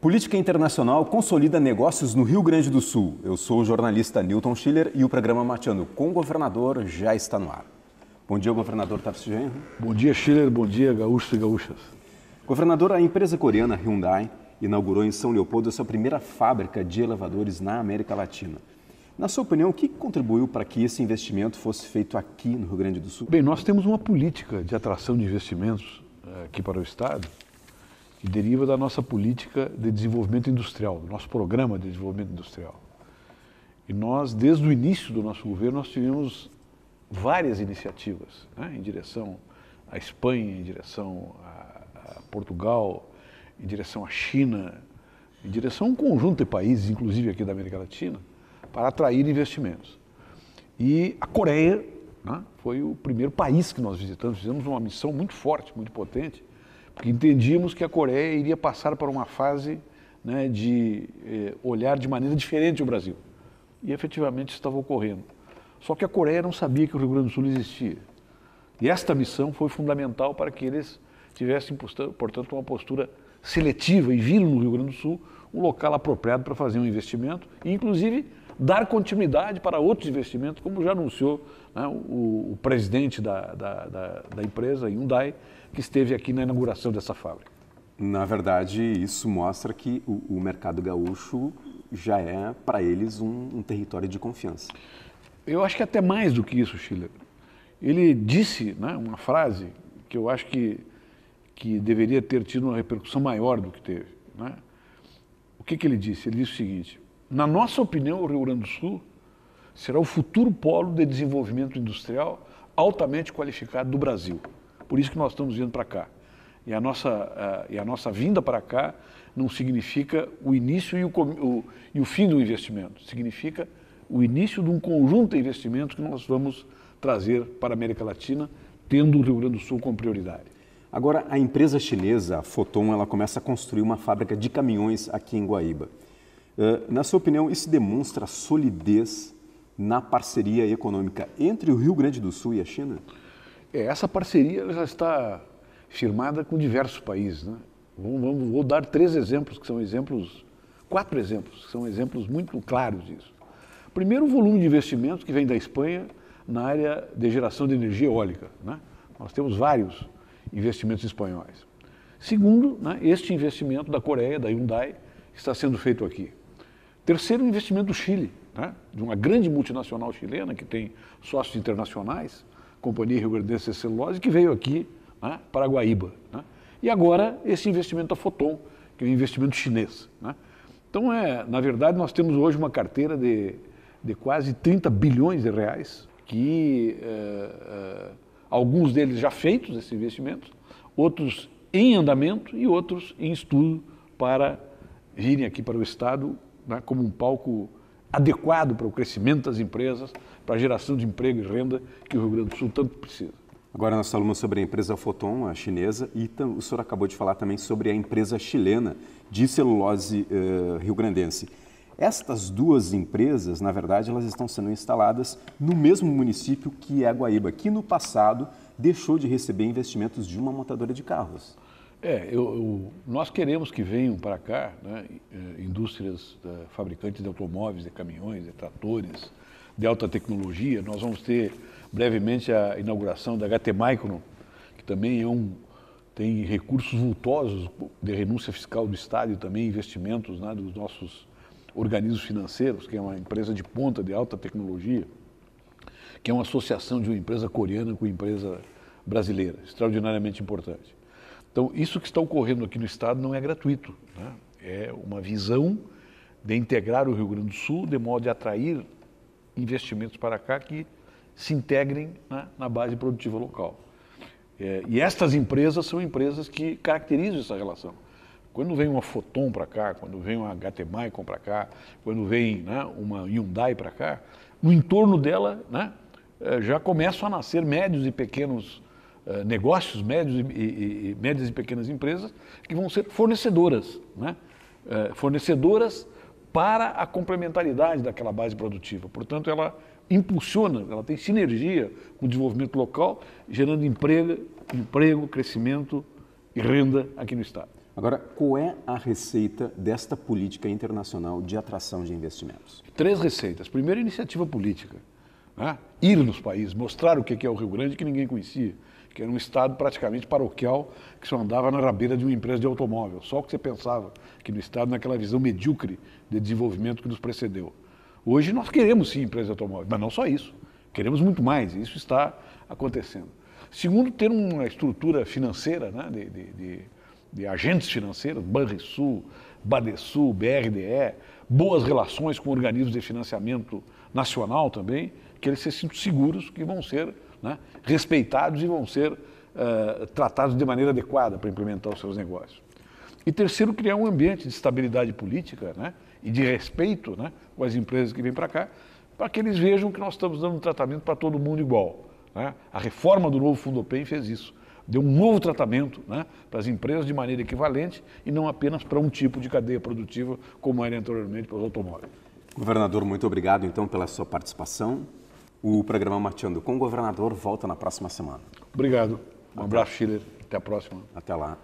Política Internacional consolida negócios no Rio Grande do Sul. Eu sou o jornalista Newton Schiller e o programa Mateando com o Governador já está no ar. Bom dia, governador Tarcísio Genro. Bom dia, Schiller. Bom dia, gaúchos e gaúchas. Governador, a empresa coreana Hyundai inaugurou em São Leopoldo a sua primeira fábrica de elevadores na América Latina. Na sua opinião, o que contribuiu para que esse investimento fosse feito aqui no Rio Grande do Sul? Bem, nós temos uma política de atração de investimentos eh, aqui para o Estado que deriva da nossa política de desenvolvimento industrial, do nosso programa de desenvolvimento industrial. E nós, desde o início do nosso governo, nós tivemos várias iniciativas né, em direção à Espanha, em direção a, a Portugal, em direção à China, em direção a um conjunto de países, inclusive aqui da América Latina, para atrair investimentos. E a Coreia né, foi o primeiro país que nós visitamos, fizemos uma missão muito forte, muito potente, entendíamos que a Coreia iria passar para uma fase né, de eh, olhar de maneira diferente o Brasil. E efetivamente estava ocorrendo. Só que a Coreia não sabia que o Rio Grande do Sul existia. E esta missão foi fundamental para que eles tivessem, portanto, uma postura seletiva e viram no Rio Grande do Sul um local apropriado para fazer um investimento, e inclusive dar continuidade para outros investimentos, como já anunciou né, o, o, presidente da, da, da, da empresa, Hyundai, que esteve aqui na inauguração dessa fábrica. Na verdade, isso mostra que o, o mercado gaúcho já é, para eles, um, um, território de confiança. Eu acho que até mais do que isso, Schiller. Ele disse né, uma frase que eu acho que, que deveria ter tido uma repercussão maior do que teve. Né? O que, que ele disse? Ele disse o seguinte: na nossa opinião, o Rio Grande do Sul será o futuro polo de desenvolvimento industrial altamente qualificado do Brasil. Por isso que nós estamos vindo para cá. E a nossa, e a nossa vinda para cá não significa o início e o, o, e o fim do investimento, significa o início de um conjunto de investimentos que nós vamos trazer para a América Latina, tendo o Rio Grande do Sul como prioridade. Agora, a empresa chinesa a Foton ela começa a construir uma fábrica de caminhões aqui em Guaíba. Eh, na sua opinião, isso demonstra solidez na parceria econômica entre o Rio Grande do Sul e a China? É, essa parceria já está firmada com diversos países. Né? Vamos, vamos, vou dar três exemplos, que são exemplos, quatro exemplos, que são exemplos muito claros disso. Primeiro, o volume de investimentos que vem da Espanha na área de geração de energia eólica. Né? Nós temos vários investimentos espanhóis. Segundo, né, este investimento da Coreia, da Hyundai, está sendo feito aqui. Terceiro, investimento do Chile, né? de uma grande multinacional chilena que tem sócios internacionais, Companhia Rio Grandense Celulose, que veio aqui né? para Guaíba. Né? E agora esse investimento da Foton, que é um investimento chinês. Né? Então, é, na verdade, nós temos hoje uma carteira de, de quase 30 bilhões de reais, que é, é, alguns deles já feitos, esses investimentos, outros em andamento e outros em estudo para virem aqui para o Estado né, como um palco adequado para o crescimento das empresas, para a geração de emprego e renda que o Rio Grande do Sul tanto precisa. Agora nós falamos sobre a empresa Foton, a chinesa, e o senhor acabou de falar também sobre a empresa chilena de celulose uh, rio-grandense. Estas duas empresas, na verdade, elas estão sendo instaladas no mesmo município que é Guaíba, que no passado deixou de receber investimentos de uma montadora de carros. É, eu, eu, nós queremos que venham para cá né, é, indústrias uh, fabricantes de automóveis, de caminhões, de tratores, de alta tecnologia. Nós vamos ter brevemente a inauguração da HT Micron, que também é um, tem recursos vultosos de renúncia fiscal do Estado e também investimentos né, dos nossos organismos financeiros, que é uma empresa de ponta de alta tecnologia, que é uma associação de uma empresa coreana com uma empresa brasileira, extraordinariamente importante. Então, isso que está ocorrendo aqui no Estado não é gratuito. Né? É uma visão de integrar o Rio Grande do Sul de modo a atrair investimentos para cá que se integrem né, na base produtiva local. É, e estas empresas são empresas que caracterizam essa relação. Quando vem uma Foton para cá, quando vem uma com para cá, quando vem né, uma Hyundai para cá, no entorno dela né, é, já começam a nascer médios e pequenos eh, negócios médios e, e, e, médias e pequenas empresas que vão ser fornecedoras, né? Eh, fornecedoras para a complementaridade daquela base produtiva. Portanto, ela impulsiona, ela tem sinergia com o desenvolvimento local, gerando emprego, emprego crescimento e renda aqui no Estado. Agora, qual é a receita desta política internacional de atração de investimentos? Três receitas. Primeiro, iniciativa política. Né? Ir nos países, mostrar o que é o Rio Grande que ninguém conhecia que era um estado praticamente paroquial, que só andava na rabeira de uma empresa de automóvel. Só o que você pensava, que no estado, naquela visão medíocre de desenvolvimento que nos precedeu. Hoje nós queremos sim empresa de automóvel, mas não só isso. Queremos muito mais, e isso está acontecendo. Segundo, ter uma estrutura financeira, né, de, de, de, de agentes financeiros, Banrisul, Badesul, BRDE, boas relações com organismos de financiamento nacional também, que eles se sintam seguros que vão ser né, respeitados e vão ser uh, tratados de maneira adequada para implementar os seus negócios. E terceiro, criar um ambiente de estabilidade política né, e de respeito né, com as empresas que vêm para cá, para que eles vejam que nós estamos dando um tratamento para todo mundo igual. Né? A reforma do novo fundo OPEM fez isso. Deu um novo tratamento né, para as empresas de maneira equivalente e não apenas para um tipo de cadeia produtiva, como era anteriormente para os automóveis. Governador, muito obrigado então pela sua participação. O programa Mateando com o Governador volta na próxima semana. Obrigado. Um abraço, Schiller. Até a próxima. Até lá.